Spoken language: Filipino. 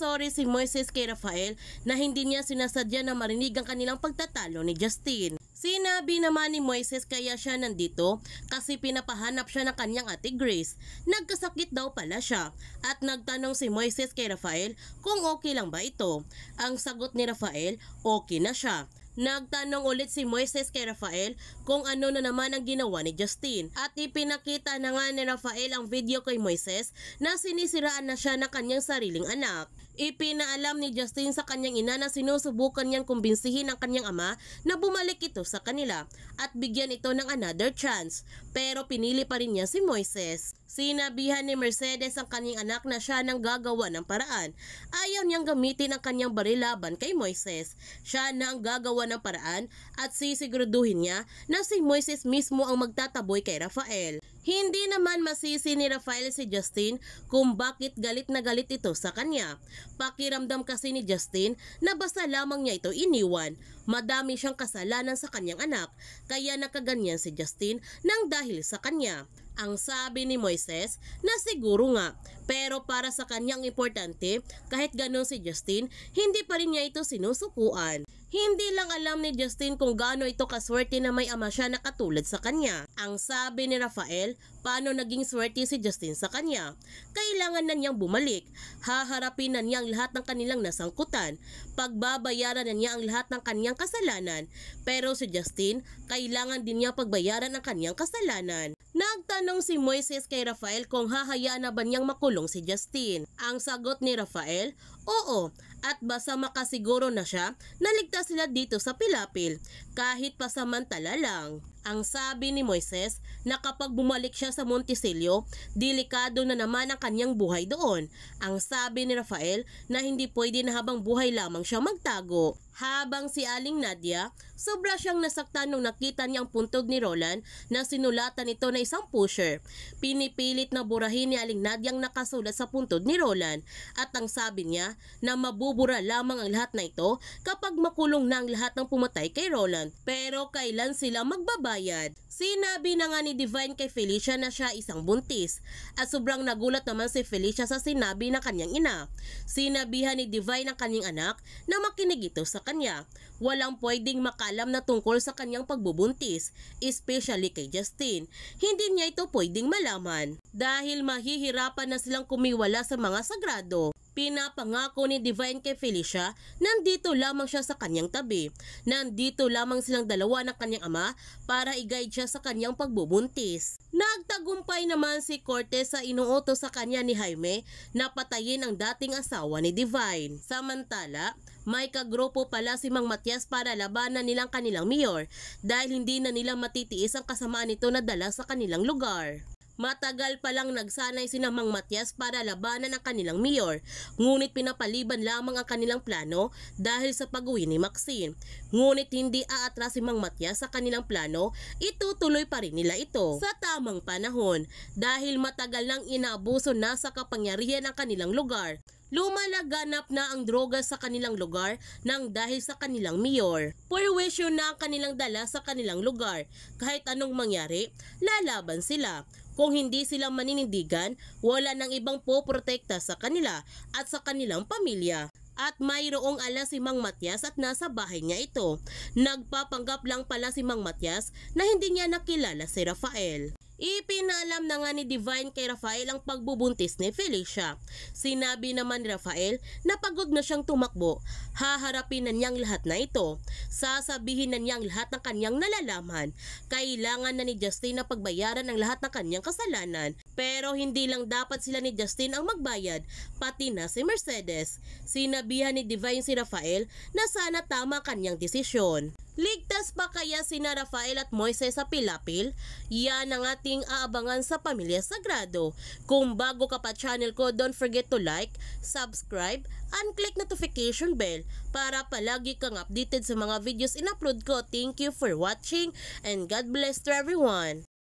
nagsorry si Moises kay Rafael na hindi niya sinasadya na marinig ang kanilang pagtatalo ni Justin. Sinabi naman ni Moises kaya siya nandito kasi pinapahanap siya ng kanyang ate Grace. Nagkasakit daw pala siya at nagtanong si Moises kay Rafael kung okay lang ba ito. Ang sagot ni Rafael, okay na siya. Nagtanong ulit si Moises kay Rafael kung ano na naman ang ginawa ni Justin. At ipinakita na nga ni Rafael ang video kay Moises na sinisiraan na siya ng kanyang sariling anak. Ipinaalam ni Justin sa kanyang ina na sinusubukan niyang kumbinsihin ang kanyang ama na bumalik ito sa kanila at bigyan ito ng another chance. Pero pinili pa rin niya si Moises. Sinabihan ni Mercedes ang kanyang anak na siya nang gagawa ng paraan. Ayaw niyang gamitin ang kanyang barilaban kay Moises. Siya na ang gagawa gumawa ng paraan at sisiguraduhin niya na si Moises mismo ang magtataboy kay Rafael. Hindi naman masisi ni Rafael si Justin kung bakit galit na galit ito sa kanya. Pakiramdam kasi ni Justin na basta lamang niya ito iniwan. Madami siyang kasalanan sa kanyang anak kaya nakaganyan si Justin nang dahil sa kanya. Ang sabi ni Moises na siguro nga pero para sa kanyang importante kahit ganun si Justin hindi pa rin niya ito sinusukuan. Hindi lang alam ni Justin kung gaano ito kaswerte na may ama siya na katulad sa kanya. Ang sabi ni Rafael, paano naging swerte si Justin sa kanya. Kailangan na niyang bumalik. Haharapin na niya ang lahat ng kanilang nasangkutan. Pagbabayaran na niya ang lahat ng kanyang kasalanan. Pero si Justin, kailangan din niya pagbayaran ang kanyang kasalanan. Tinatanong si Moises kay Rafael kung hahayaan na ba niyang makulong si Justin. Ang sagot ni Rafael, oo, at basta makasiguro na siya, naligtas sila dito sa Pilapil, kahit pasamantala lang. Ang sabi ni Moises na kapag bumalik siya sa Monticello, delikado na naman ang kanyang buhay doon. Ang sabi ni Rafael na hindi pwede na habang buhay lamang siya magtago. Habang si Aling Nadia, sobra siyang nasaktan nung nakita niya ang puntod ni Roland na sinulatan ito na isang pusher. Pinipilit na burahin ni Aling Nadia ang nakasulat sa puntod ni Roland at ang sabi niya na mabubura lamang ang lahat na ito kapag makulong na ang lahat ng pumatay kay Roland. Pero kailan sila magbabayad? Sinabi na nga ni Divine kay Felicia na siya isang buntis at sobrang nagulat naman si Felicia sa sinabi ng kanyang ina. Sinabihan ni Divine ang kanyang anak na makinig ito sa kanya. Walang pwedeng makalam na tungkol sa kanyang pagbubuntis, especially kay Justin. Hindi niya ito pwedeng malaman dahil mahihirapan na silang kumiwala sa mga sagrado. Pinapangako ni Divine kay Felicia, nandito lamang siya sa kanyang tabi. Nandito lamang silang dalawa ng kanyang ama para i-guide siya sa kanyang pagbubuntis. Nagtagumpay naman si Cortez sa inuuto sa kanya ni Jaime na patayin ang dating asawa ni Divine. Samantala, may kagrupo pala si Mang Matias para labanan nilang kanilang mayor dahil hindi na nila matitiis ang kasamaan nito na dala sa kanilang lugar. Matagal palang nagsanay si Mang Matias para labanan ang kanilang mayor, ngunit pinapaliban lamang ang kanilang plano dahil sa pag-uwi ni Maxine. Ngunit hindi aatras si Mang Matias sa kanilang plano, itutuloy pa rin nila ito sa tamang panahon dahil matagal nang inaabuso na sa kapangyarihan ang kanilang lugar lumalaganap na ang droga sa kanilang lugar nang dahil sa kanilang mayor. Perwisyon na ang kanilang dala sa kanilang lugar. Kahit anong mangyari, lalaban sila. Kung hindi sila maninindigan, wala nang ibang poprotekta sa kanila at sa kanilang pamilya at mayroong ala si Mang Matias at nasa bahay niya ito. Nagpapanggap lang pala si Mang Matias na hindi niya nakilala si Rafael. Ipinalam na nga ni Divine kay Rafael ang pagbubuntis ni Felicia. Sinabi naman ni Rafael na pagod na siyang tumakbo. Haharapin na niyang lahat na ito. Sasabihin na niyang lahat ng kanyang nalalaman. Kailangan na ni Justin na pagbayaran ang lahat ng kanyang kasalanan. Pero hindi lang dapat sila ni Justin ang magbayad, pati na si Mercedes. Sinabihan ni Divine si Rafael na sana tama kanyang desisyon. Ligtas pa kaya sina Rafael at Moises sa Pilapil? Yan ang ating aabangan sa Pamilya Sagrado. Kung bago ka pa channel ko, don't forget to like, subscribe, and click notification bell para palagi kang updated sa mga videos in-upload ko. Thank you for watching and God bless to everyone!